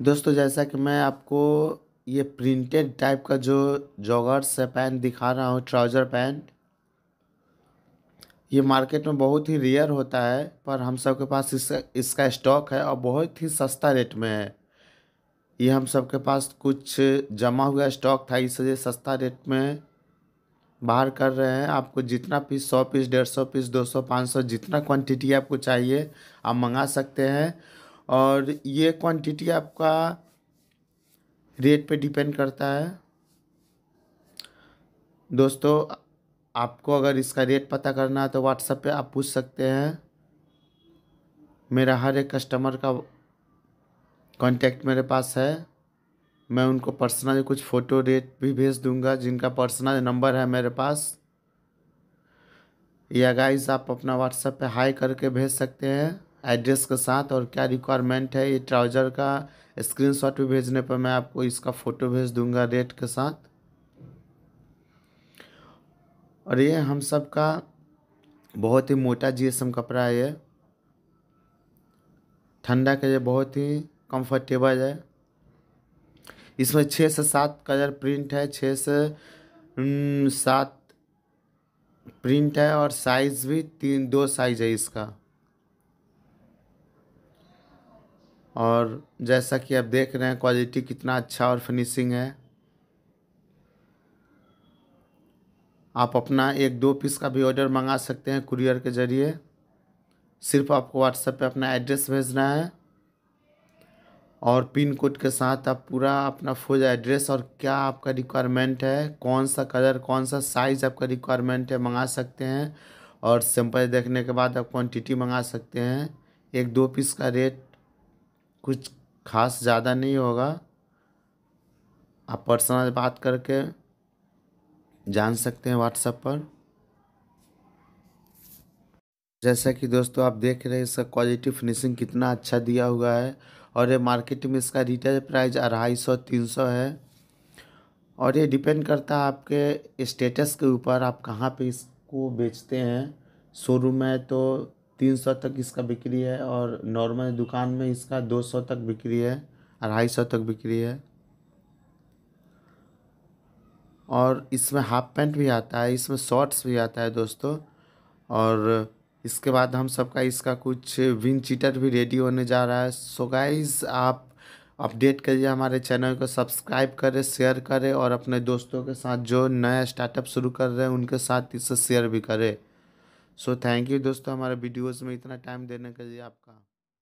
दोस्तों जैसा कि मैं आपको ये प्रिंटेड टाइप का जो जॉगर्स है पैंट दिखा रहा हूँ ट्राउज़र पैंट ये मार्केट में बहुत ही रेयर होता है पर हम सब के पास इसका इसका स्टॉक है और बहुत ही सस्ता रेट में है ये हम सब के पास कुछ जमा हुआ स्टॉक था इसलिए सस्ता रेट में बाहर कर रहे हैं आपको जितना पीस सौ पीस डेढ़ सौ पीस दो सौ पाँच सौ जितना क्वांटिटी आपको चाहिए आप मंगा सकते हैं और ये क्वांटिटी आपका रेट पे डिपेंड करता है दोस्तों आपको अगर इसका रेट पता करना है तो व्हाट्सएप पे आप पूछ सकते हैं मेरा हर एक कस्टमर का कांटेक्ट मेरे पास है मैं उनको पर्सनल कुछ फ़ोटो रेट भी भेज दूंगा जिनका पर्सनल नंबर है मेरे पास या गाइस आप अपना व्हाट्सएप पे हाई करके भेज सकते हैं एड्रेस के साथ और क्या रिक्वायरमेंट है ये ट्राउज़र का स्क्रीनशॉट भी भेजने पर मैं आपको इसका फ़ोटो भेज दूंगा रेट के साथ और ये हम सब का बहुत ही मोटा जीएसएम कपड़ा है ये ठंडा के लिए बहुत ही कंफर्टेबल है इसमें छः से सात कलर प्रिंट है छः से सात प्रिंट है और साइज़ भी तीन दो साइज़ है इसका और जैसा कि आप देख रहे हैं क्वालिटी कितना अच्छा और फिनिशिंग है आप अपना एक दो पीस का भी ऑर्डर मंगा सकते हैं कुरियर के ज़रिए सिर्फ आपको व्हाट्सएप पे अपना एड्रेस भेजना है और पिन कोड के साथ आप पूरा अपना फुल एड्रेस और क्या आपका रिक्वायरमेंट है कौन सा कलर कौन सा साइज़ आपका रिक्वायरमेंट है मंगा सकते हैं और सैंपल देखने के बाद आप क्वान्टिटी मंगा सकते हैं एक दो पीस का रेट कुछ खास ज़्यादा नहीं होगा आप पर्सनल बात करके जान सकते हैं व्हाट्सएप पर जैसा कि दोस्तों आप देख रहे हैं इसका क्वालिटी फिनिशिंग कितना अच्छा दिया हुआ है और ये मार्केट में इसका रिटेल प्राइस अढ़ाई सौ तीन सौ है और ये डिपेंड करता है आपके स्टेटस के ऊपर आप कहाँ पे इसको बेचते हैं शोरूम है तो तीन सौ तक इसका बिक्री है और नॉर्मल दुकान में इसका दो सौ तक बिक्री है अढ़ाई सौ तक बिक्री है और इसमें हाफ पैंट भी आता है इसमें शॉर्ट्स भी आता है दोस्तों और इसके बाद हम सबका इसका कुछ विन चीटर भी रेडी होने जा रहा है सो गाइज आप अपडेट करिए हमारे चैनल को सब्सक्राइब करें शेयर करें और अपने दोस्तों के साथ जो नया स्टार्टअप शुरू कर रहे हैं उनके साथ इसे शेयर भी करें सो थैंक यू दोस्तों हमारे वीडियोस में इतना टाइम देने के लिए आपका